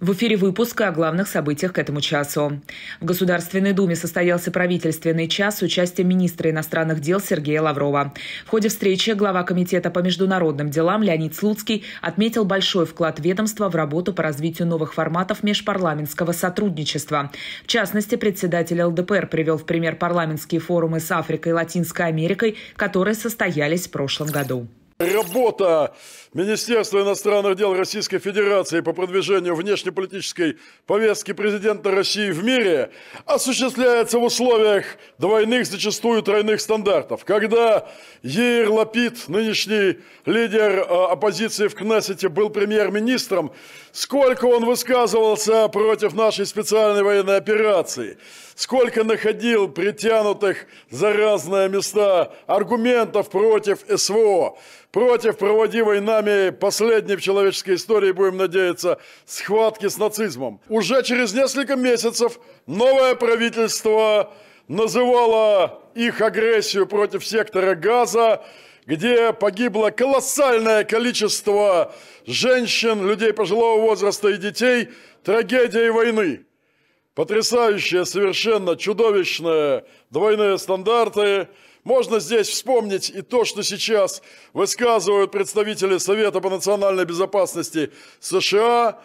В эфире выпуска о главных событиях к этому часу. В Государственной Думе состоялся правительственный час с участием министра иностранных дел Сергея Лаврова. В ходе встречи глава Комитета по международным делам Леонид Слуцкий отметил большой вклад ведомства в работу по развитию новых форматов межпарламентского сотрудничества. В частности, председатель ЛДПР привел в пример парламентские форумы с Африкой и Латинской Америкой, которые состоялись в прошлом году. Работа Министерства иностранных дел Российской Федерации по продвижению внешнеполитической повестки президента России в мире осуществляется в условиях двойных, зачастую тройных стандартов. Когда Еир Лапид, нынешний лидер э, оппозиции в Кнессете, был премьер-министром, сколько он высказывался против нашей специальной военной операции, сколько находил притянутых за разные места аргументов против СВО против проводимой нами последней в человеческой истории, будем надеяться, схватки с нацизмом. Уже через несколько месяцев новое правительство называло их агрессию против сектора газа где погибло колоссальное количество женщин, людей пожилого возраста и детей, трагедией войны. Потрясающие, совершенно чудовищные двойные стандарты – можно здесь вспомнить и то, что сейчас высказывают представители Совета по национальной безопасности США,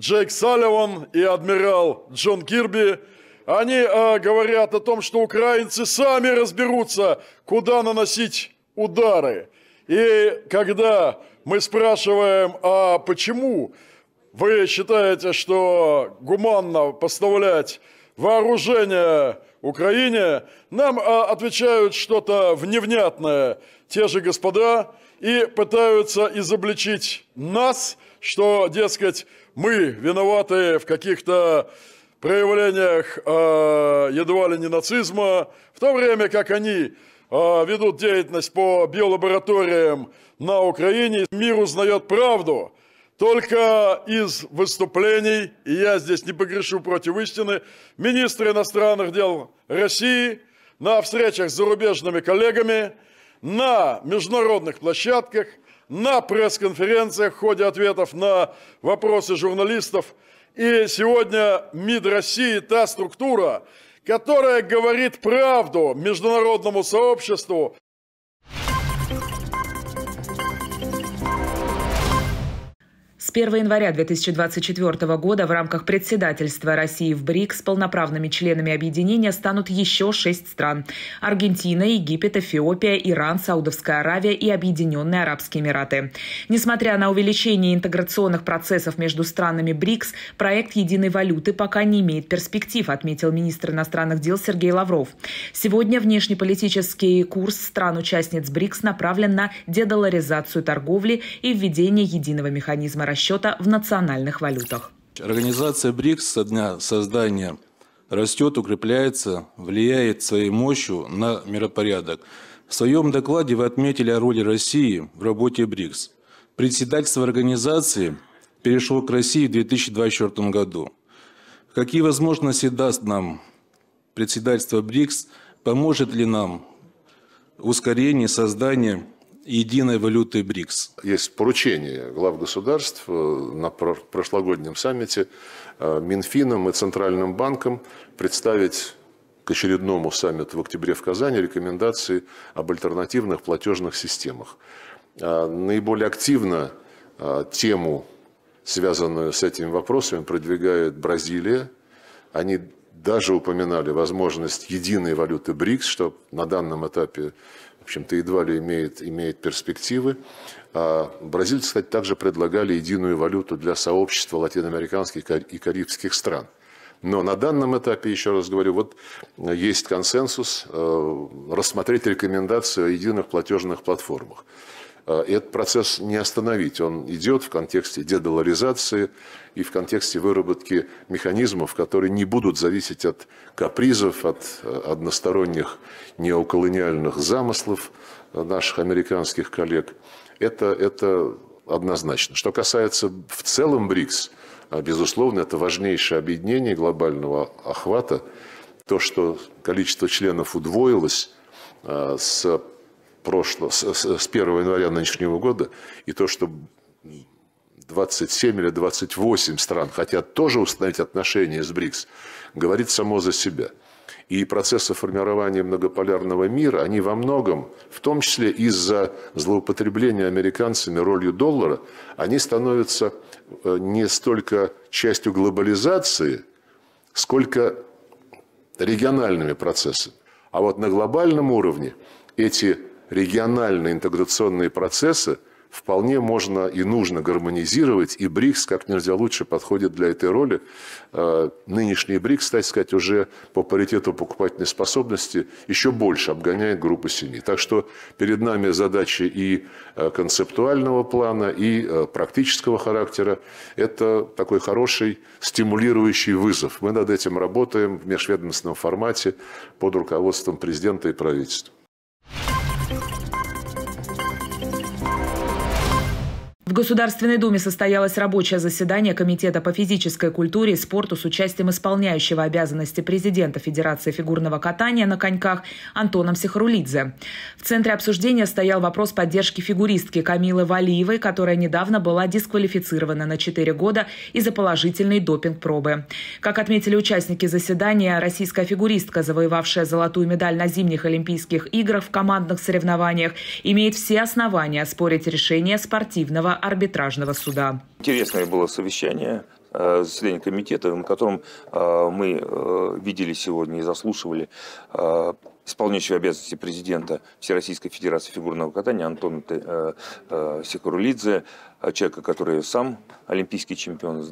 Джейк Салливан и адмирал Джон Кирби. Они э, говорят о том, что украинцы сами разберутся, куда наносить удары. И когда мы спрашиваем, а почему вы считаете, что гуманно поставлять вооружение Украине. Нам а, отвечают что-то вневнятное те же господа и пытаются изобличить нас, что, дескать, мы виноваты в каких-то проявлениях э, едва ли не нацизма, в то время как они э, ведут деятельность по биолабораториям на Украине. Мир узнает правду только из выступлений, и я здесь не погрешу против истины, министра иностранных дел России на встречах с зарубежными коллегами, на международных площадках, на пресс-конференциях в ходе ответов на вопросы журналистов. И сегодня МИД России, та структура, которая говорит правду международному сообществу, 1 января 2024 года в рамках председательства России в БРИКС полноправными членами объединения станут еще шесть стран – Аргентина, Египет, Эфиопия, Иран, Саудовская Аравия и Объединенные Арабские Эмираты. Несмотря на увеличение интеграционных процессов между странами БРИКС, проект единой валюты пока не имеет перспектив, отметил министр иностранных дел Сергей Лавров. Сегодня внешнеполитический курс стран-участниц БРИКС направлен на дедоларизацию торговли и введение единого механизма расчета расчета в национальных валютах. Организация БРИКС со дня создания растет, укрепляется, влияет своей мощью на миропорядок. В своем докладе вы отметили о роли России в работе БРИКС. Председательство организации перешло к России в 2024 году. Какие возможности даст нам председательство БРИКС? Поможет ли нам ускорение создания единой валюты БРИКС. Есть поручение глав государств э, на прошлогоднем саммите э, Минфином и Центральным банком представить к очередному саммиту в октябре в Казани рекомендации об альтернативных платежных системах. Э, наиболее активно тему, связанную с этими вопросами, продвигает Бразилия. Они даже упоминали возможность единой валюты БРИКС, что на данном этапе общем-то, едва ли имеет, имеет перспективы. А бразильцы, кстати, также предлагали единую валюту для сообщества латиноамериканских и карибских стран. Но на данном этапе, еще раз говорю, вот есть консенсус э, рассмотреть рекомендацию о единых платежных платформах. Э, этот процесс не остановить. Он идет в контексте дедоларизации и в контексте выработки механизмов, которые не будут зависеть от капризов, от э, односторонних неоколониальных замыслов э, наших американских коллег. Это, это однозначно. Что касается в целом БРИКС, а, безусловно, это важнейшее объединение глобального охвата. То, что количество членов удвоилось с прошлого, с, с 1 января нынешнего года, и то, что 27 или 28 стран хотят тоже установить отношения с БРИКС, говорит само за себя. И процессы формирования многополярного мира, они во многом, в том числе из-за злоупотребления американцами ролью доллара, они становятся э, не столько частью глобализации, сколько региональными процессами. А вот на глобальном уровне эти региональные интеграционные процессы вполне можно и нужно гармонизировать, и БРИКС как нельзя лучше подходит для этой роли. Э, нынешний БРИКС, так сказать, уже по паритету покупательной способности еще больше обгоняет группу семи. Так что перед нами задачи и э, концептуального плана, и э, практического характера. Это такой хороший стимулирующий вызов. Мы над этим работаем в межведомственном формате под руководством президента и правительства. В Государственной Думе состоялось рабочее заседание Комитета по физической культуре и спорту с участием исполняющего обязанности президента Федерации фигурного катания на коньках Антоном Сихрулидзе. В центре обсуждения стоял вопрос поддержки фигуристки Камилы Валиевой, которая недавно была дисквалифицирована на 4 года из-за положительной допинг-пробы. Как отметили участники заседания, российская фигуристка, завоевавшая золотую медаль на зимних Олимпийских играх в командных соревнованиях, имеет все основания спорить решение спортивного арбитражного суда. Интересное было совещание э, заседание комитета, на котором э, мы э, видели сегодня и заслушивали исполняющего обязанности президента Всероссийской Федерации фигурного катания Антона Секурулидзе, человека, который сам олимпийский чемпион,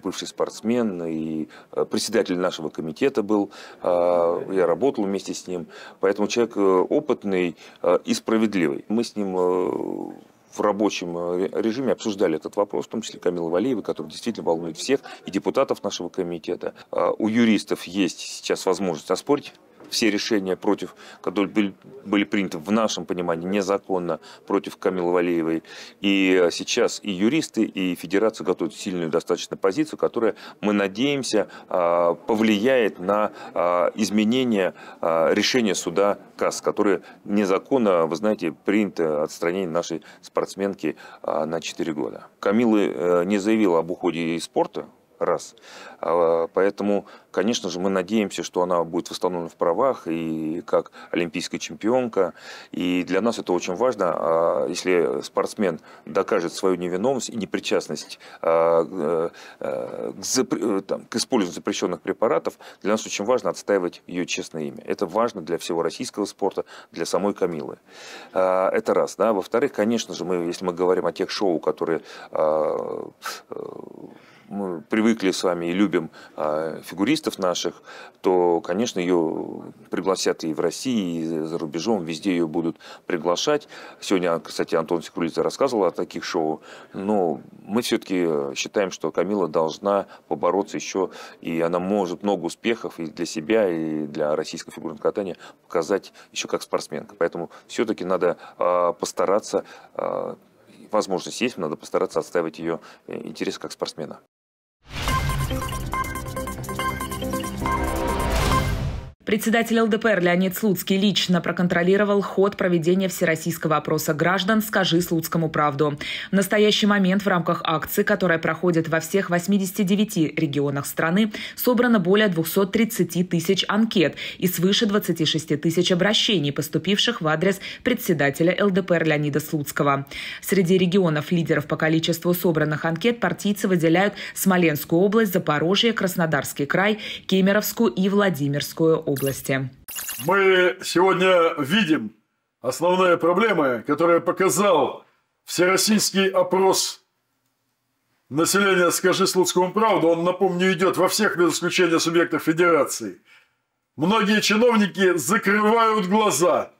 бывший спортсмен и председатель нашего комитета был. Я работал вместе с ним. Поэтому человек опытный и справедливый. Мы с ним в рабочем э, режиме обсуждали этот вопрос, в том числе Камила Валиева, который действительно волнует всех, и депутатов нашего комитета. А у юристов есть сейчас возможность оспорить все решения против, которые были, были приняты в нашем понимании незаконно против Камилы Валеевой. И э, сейчас и юристы, и федерация готовят сильную достаточно позицию, которая, мы надеемся, э, повлияет на э, изменение решения суда КАС, которое незаконно, вы знаете, принято отстранение нашей спортсменки на 4 года. Камилы не заявила об уходе из спорта, раз. А, поэтому, конечно же, мы надеемся, что она будет восстановлена в правах и как олимпийская чемпионка. И для нас это очень важно, а, если спортсмен докажет свою невиновность и непричастность а, э, э, э, к, использованию запрещенных препаратов, для нас очень важно отстаивать ее честное имя. Это важно для всего российского спорта, для самой Камилы. Это раз. Да? Во-вторых, конечно же, мы, если мы говорим о тех шоу, которые привыкли с вами и любим а, фигуристов наших, то, конечно, ее пригласят и в России, и за рубежом, везде ее будут приглашать. Сегодня, кстати, Антон Секулица рассказывал о таких шоу, но мы все-таки считаем, что Камила должна побороться еще, и она может много успехов и для себя, и для российского фигурного катания показать еще как спортсменка. Поэтому все-таки надо а, постараться а, возможность есть, надо постараться отстаивать ее э, интерес как спортсмена. Председатель ЛДПР Леонид Слуцкий лично проконтролировал ход проведения всероссийского опроса граждан «Скажи Слуцкому правду». В настоящий момент в рамках акции, которая проходит во всех 89 регионах страны, собрано более 230 тысяч анкет и свыше 26 тысяч обращений, поступивших в адрес председателя ЛДПР Леонида Слуцкого. Среди регионов лидеров по количеству собранных анкет партийцы выделяют Смоленскую область, Запорожье, Краснодарский край, Кемеровскую и Владимирскую область области. Мы сегодня видим основные проблемы, которые показал всероссийский опрос населения «Скажи Слуцкому правду». Он, напомню, идет во всех, без исключения субъектов федерации. Многие чиновники закрывают глаза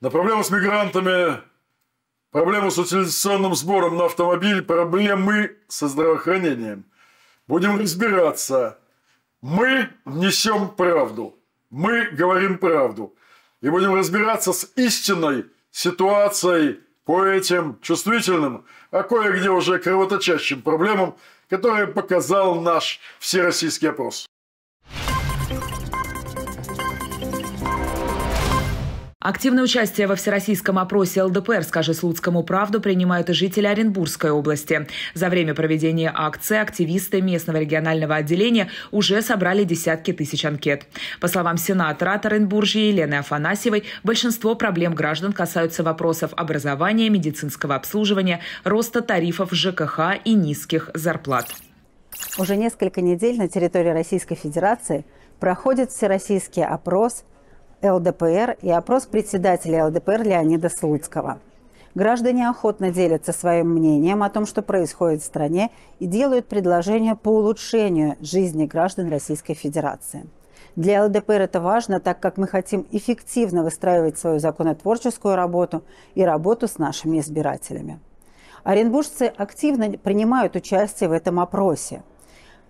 на проблему с мигрантами, проблему с утилизационным сбором на автомобиль, проблемы со здравоохранением. Будем разбираться. Мы несем правду мы говорим правду. И будем разбираться с истинной ситуацией по этим чувствительным, а кое-где уже кровоточащим проблемам, которые показал наш всероссийский опрос. Активное участие во всероссийском опросе ЛДПР «Скажи Слуцкому правду» принимают и жители Оренбургской области. За время проведения акции активисты местного регионального отделения уже собрали десятки тысяч анкет. По словам сенатора от Оренбуржья Елены Афанасьевой, большинство проблем граждан касаются вопросов образования, медицинского обслуживания, роста тарифов ЖКХ и низких зарплат. Уже несколько недель на территории Российской Федерации проходит всероссийский опрос – ЛДПР и опрос председателя ЛДПР Леонида Слуцкого. Граждане охотно делятся своим мнением о том, что происходит в стране, и делают предложения по улучшению жизни граждан Российской Федерации. Для ЛДПР это важно, так как мы хотим эффективно выстраивать свою законотворческую работу и работу с нашими избирателями. Оренбуржцы активно принимают участие в этом опросе.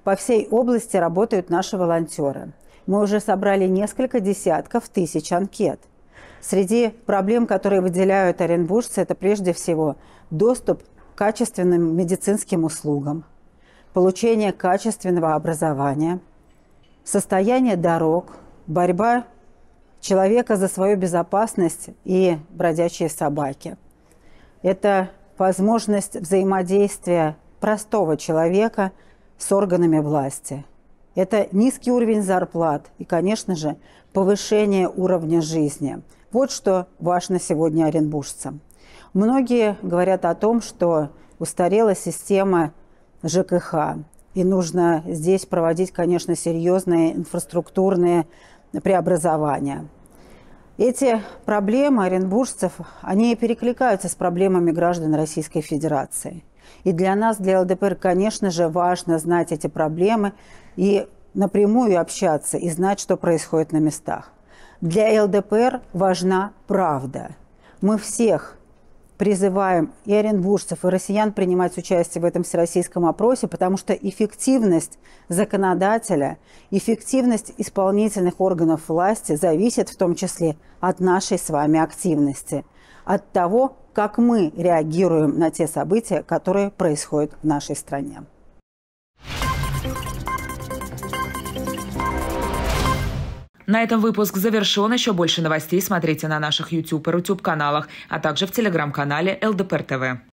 По всей области работают наши волонтеры – мы уже собрали несколько десятков тысяч анкет. Среди проблем, которые выделяют оренбуржцы, это прежде всего доступ к качественным медицинским услугам, получение качественного образования, состояние дорог, борьба человека за свою безопасность и бродячие собаки. Это возможность взаимодействия простого человека с органами власти – это низкий уровень зарплат и, конечно же, повышение уровня жизни. Вот что важно сегодня оренбуржцам. Многие говорят о том, что устарела система ЖКХ, и нужно здесь проводить, конечно, серьезные инфраструктурные преобразования. Эти проблемы оренбуржцев, они перекликаются с проблемами граждан Российской Федерации – и для нас, для ЛДПР, конечно же, важно знать эти проблемы и напрямую общаться и знать, что происходит на местах. Для ЛДПР важна правда. Мы всех призываем и оренбуржцев, и россиян принимать участие в этом всероссийском опросе, потому что эффективность законодателя, эффективность исполнительных органов власти зависит в том числе от нашей с вами активности – от того, как мы реагируем на те события, которые происходят в нашей стране. На этом выпуск завершен. Еще больше новостей смотрите на наших YouTube и YouTube каналах, а также в телеграм-канале ЛДПР ТВ.